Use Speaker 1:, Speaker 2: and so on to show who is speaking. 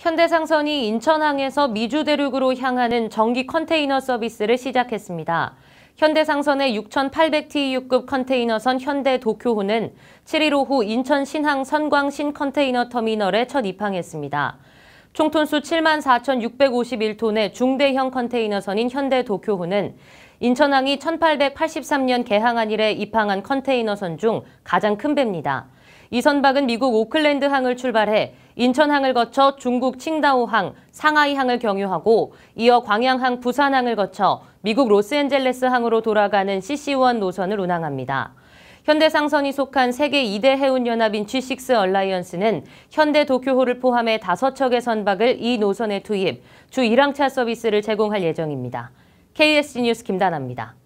Speaker 1: 현대상선이 인천항에서 미주 대륙으로 향하는 정기 컨테이너 서비스를 시작했습니다. 현대상선의 6,800TEU급 컨테이너선 현대 도쿄호는 7일 오후 인천 신항 선광신 컨테이너 터미널에 첫 입항했습니다. 총톤수 74,651톤의 중대형 컨테이너선인 현대 도쿄호는 인천항이 1883년 개항한 이래 입항한 컨테이너선 중 가장 큰 배입니다. 이 선박은 미국 오클랜드항을 출발해 인천항을 거쳐 중국 칭다오항, 상하이항을 경유하고 이어 광양항 부산항을 거쳐 미국 로스앤젤레스항으로 돌아가는 CC1 노선을 운항합니다. 현대상선이 속한 세계 2대 해운연합인 G6 얼라이언스는 현대 도쿄호를 포함해 5척의 선박을 이 노선에 투입, 주 1항차 서비스를 제공할 예정입니다. KSC 뉴스 김다나입니다.